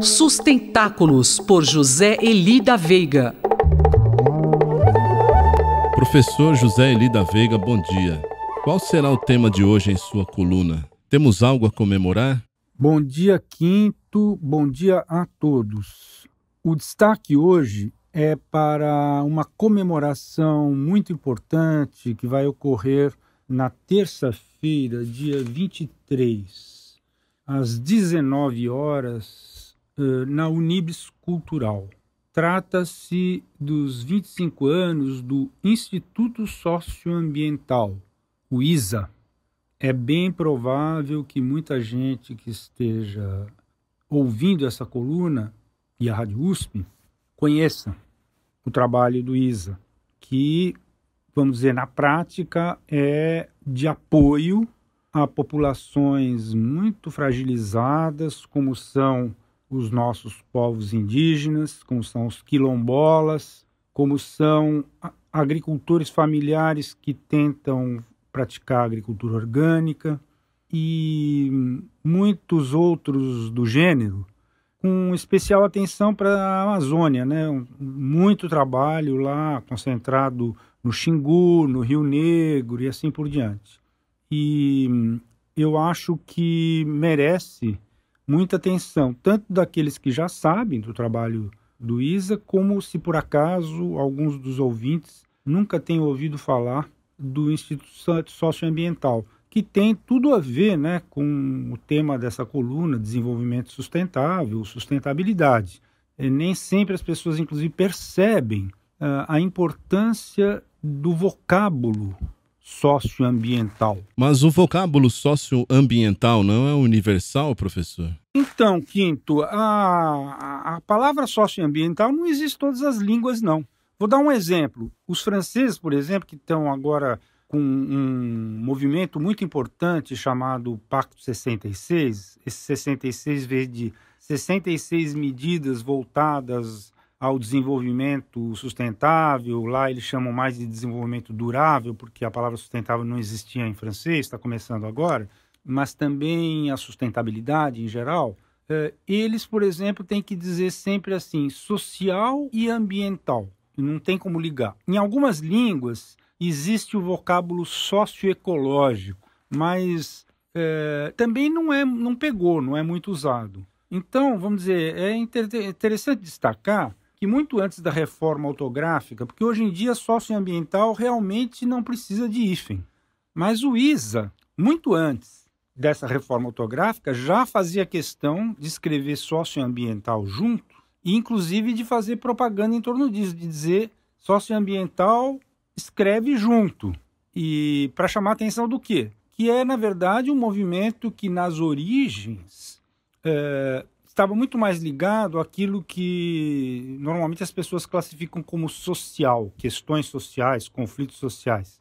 Sustentáculos, por José Elida Veiga. Professor José Elida Veiga, bom dia. Qual será o tema de hoje em sua coluna? Temos algo a comemorar? Bom dia, Quinto. Bom dia a todos. O destaque hoje é para uma comemoração muito importante que vai ocorrer na terça-feira quinta-feira, dia 23, às 19 horas, eh, na Unibis Cultural. Trata-se dos 25 anos do Instituto Socioambiental, o ISA. É bem provável que muita gente que esteja ouvindo essa coluna e a Rádio USP conheça o trabalho do ISA, que, vamos dizer, na prática é de apoio a populações muito fragilizadas, como são os nossos povos indígenas, como são os quilombolas, como são agricultores familiares que tentam praticar agricultura orgânica e muitos outros do gênero, com especial atenção para a Amazônia, né? Muito trabalho lá concentrado no Xingu, no Rio Negro e assim por diante. E hum, eu acho que merece muita atenção, tanto daqueles que já sabem do trabalho do ISA, como se por acaso alguns dos ouvintes nunca tenham ouvido falar do Instituto Socioambiental, que tem tudo a ver né, com o tema dessa coluna, desenvolvimento sustentável, sustentabilidade. E é, nem sempre as pessoas, inclusive, percebem uh, a importância do vocábulo socioambiental. Mas o vocábulo socioambiental não é universal, professor? Então, Quinto, a, a palavra socioambiental não existe em todas as línguas, não. Vou dar um exemplo. Os franceses, por exemplo, que estão agora com um movimento muito importante chamado Pacto 66, esse 66 vê de 66 medidas voltadas ao desenvolvimento sustentável, lá eles chamam mais de desenvolvimento durável, porque a palavra sustentável não existia em francês, está começando agora, mas também a sustentabilidade em geral. Eh, eles, por exemplo, têm que dizer sempre assim: social e ambiental. Não tem como ligar. Em algumas línguas existe o vocábulo socioecológico, mas é, também não, é, não pegou, não é muito usado. Então, vamos dizer, é interessante destacar muito antes da reforma autográfica, porque hoje em dia socioambiental realmente não precisa de hífen. Mas o ISA, muito antes dessa reforma autográfica já fazia questão de escrever socioambiental junto e, inclusive, de fazer propaganda em torno disso, de dizer socioambiental escreve junto. E para chamar a atenção do quê? Que é, na verdade, um movimento que, nas origens, é, estava muito mais ligado àquilo que normalmente as pessoas classificam como social, questões sociais, conflitos sociais,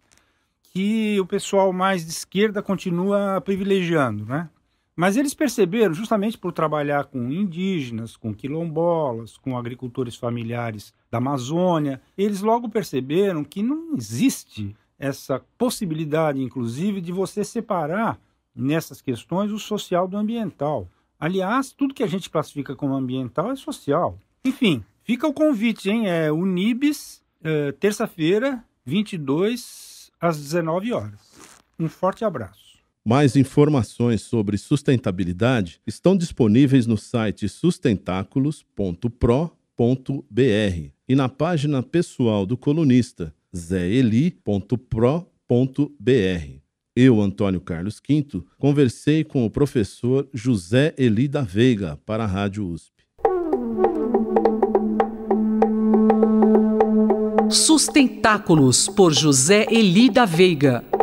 que o pessoal mais de esquerda continua privilegiando, né? Mas eles perceberam, justamente por trabalhar com indígenas, com quilombolas, com agricultores familiares da Amazônia, eles logo perceberam que não existe essa possibilidade, inclusive, de você separar nessas questões o social do ambiental. Aliás, tudo que a gente classifica como ambiental é social. Enfim, fica o convite, hein? É Unibis, é, terça-feira, 22 às 19 horas. Um forte abraço. Mais informações sobre sustentabilidade estão disponíveis no site sustentáculos.pro.br e na página pessoal do colunista zeli.pro.br. Eu, Antônio Carlos Quinto, conversei com o professor José Elida Veiga para a Rádio USP. Sustentáculos por José Elida Veiga.